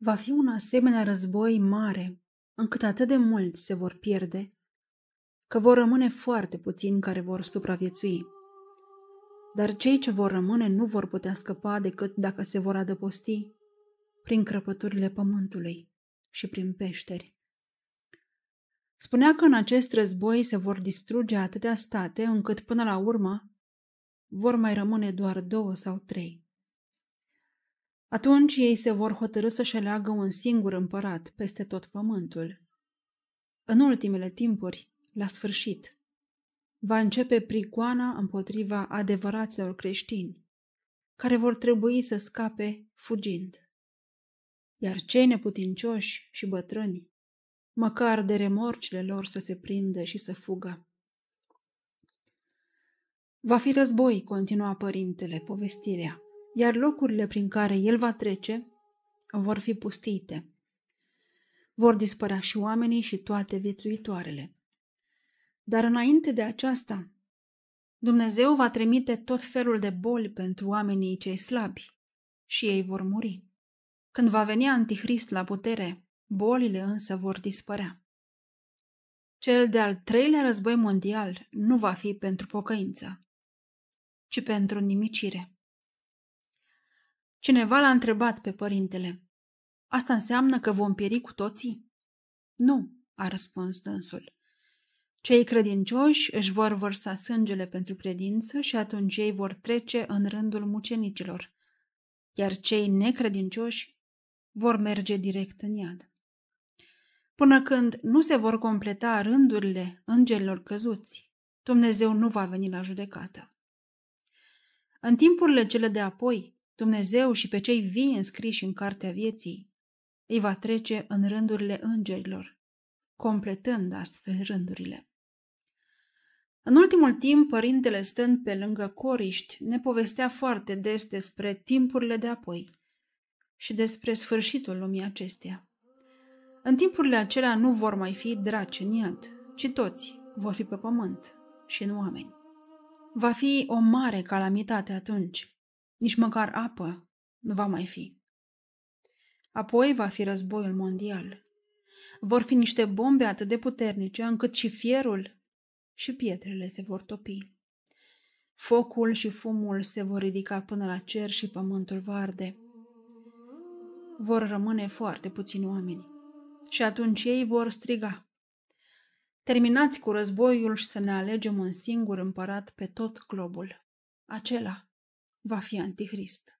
Va fi un asemenea război mare, încât atât de mulți se vor pierde, că vor rămâne foarte puțini care vor supraviețui. Dar cei ce vor rămâne nu vor putea scăpa decât dacă se vor adăposti prin crăpăturile pământului și prin peșteri. Spunea că în acest război se vor distruge atâtea state încât până la urmă vor mai rămâne doar două sau trei. Atunci ei se vor hotărâ să-și aleagă un singur împărat peste tot pământul. În ultimele timpuri, la sfârșit, va începe pricoana împotriva adevăraților creștini, care vor trebui să scape fugind. Iar cei neputincioși și bătrâni, măcar de remorcile lor să se prindă și să fugă. Va fi război, continua părintele povestirea iar locurile prin care el va trece vor fi pustite. Vor dispărea și oamenii și toate viețuitoarele. Dar înainte de aceasta, Dumnezeu va trimite tot felul de boli pentru oamenii cei slabi și ei vor muri. Când va veni Antichrist la putere, bolile însă vor dispărea. Cel de-al treilea război mondial nu va fi pentru pocăință, ci pentru nimicire. Cineva l-a întrebat pe părintele. Asta înseamnă că vom pieri cu toții? Nu, a răspuns dânsul. Cei credincioși își vor vărsa sângele pentru credință și atunci ei vor trece în rândul mucenicilor, iar cei necredincioși vor merge direct în iad. Până când nu se vor completa rândurile îngerilor căzuți, Dumnezeu nu va veni la judecată. În timpurile cele de apoi, Dumnezeu și pe cei vii înscriși în cartea vieții, îi va trece în rândurile îngerilor, completând astfel rândurile. În ultimul timp, părintele stând pe lângă Coriști ne povestea foarte des despre timpurile de apoi și despre sfârșitul lumii acesteia. În timpurile acelea nu vor mai fi draci în iad, ci toți vor fi pe pământ și în oameni. Va fi o mare calamitate atunci, nici măcar apă nu va mai fi. Apoi va fi războiul mondial. Vor fi niște bombe atât de puternice încât și fierul și pietrele se vor topi. Focul și fumul se vor ridica până la cer și pământul va arde. Vor rămâne foarte puțini oameni și atunci ei vor striga. Terminați cu războiul și să ne alegem un singur împărat pe tot globul. Acela va fi anticrist.